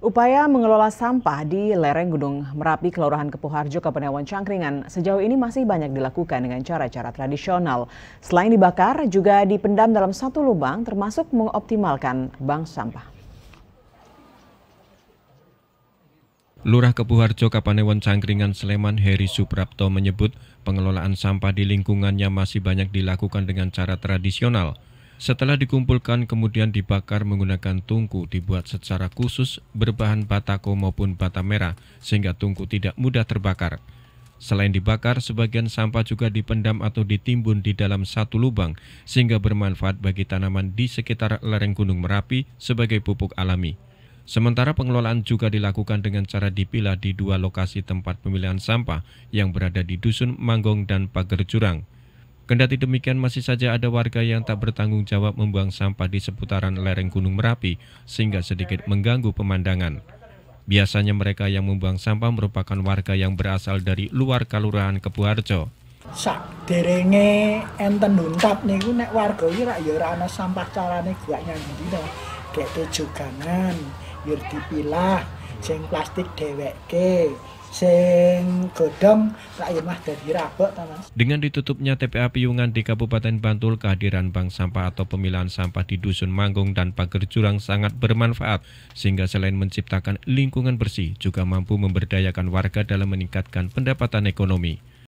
Upaya mengelola sampah di lereng Gunung Merapi, Kelurahan Kepuharjo, Kapenewan, Cangkringan sejauh ini masih banyak dilakukan dengan cara-cara tradisional. Selain dibakar, juga dipendam dalam satu lubang termasuk mengoptimalkan bank sampah. Lurah Kepuharjo Kapanewon Cangkringan Sleman Heri Suprapto menyebut pengelolaan sampah di lingkungannya masih banyak dilakukan dengan cara tradisional. Setelah dikumpulkan kemudian dibakar menggunakan tungku dibuat secara khusus berbahan batako maupun bata merah sehingga tungku tidak mudah terbakar. Selain dibakar, sebagian sampah juga dipendam atau ditimbun di dalam satu lubang sehingga bermanfaat bagi tanaman di sekitar lereng Gunung Merapi sebagai pupuk alami. Sementara pengelolaan juga dilakukan dengan cara dipilah di dua lokasi tempat pemilihan sampah yang berada di Dusun Manggong dan Pager Jurang. Kendati demikian masih saja ada warga yang tak bertanggung jawab membuang sampah di seputaran lereng Gunung Merapi sehingga sedikit mengganggu pemandangan. Biasanya mereka yang membuang sampah merupakan warga yang berasal dari luar Kelurahan Kebuarjo. Sak derenge enten nuntap nih, nek warga ini rak ya ana sampah carane nyanyi dong. kayak Dek tujugangan, yur ya dipilah, jeng plastik ke, sing godhong sak mah dadi rabok ta Dengan ditutupnya TPA Piyungan di Kabupaten Bantul, kehadiran bank sampah atau pemilahan sampah di Dusun Manggung dan Pager Jurang sangat bermanfaat sehingga selain menciptakan lingkungan bersih juga mampu memberdayakan warga dalam meningkatkan pendapatan ekonomi.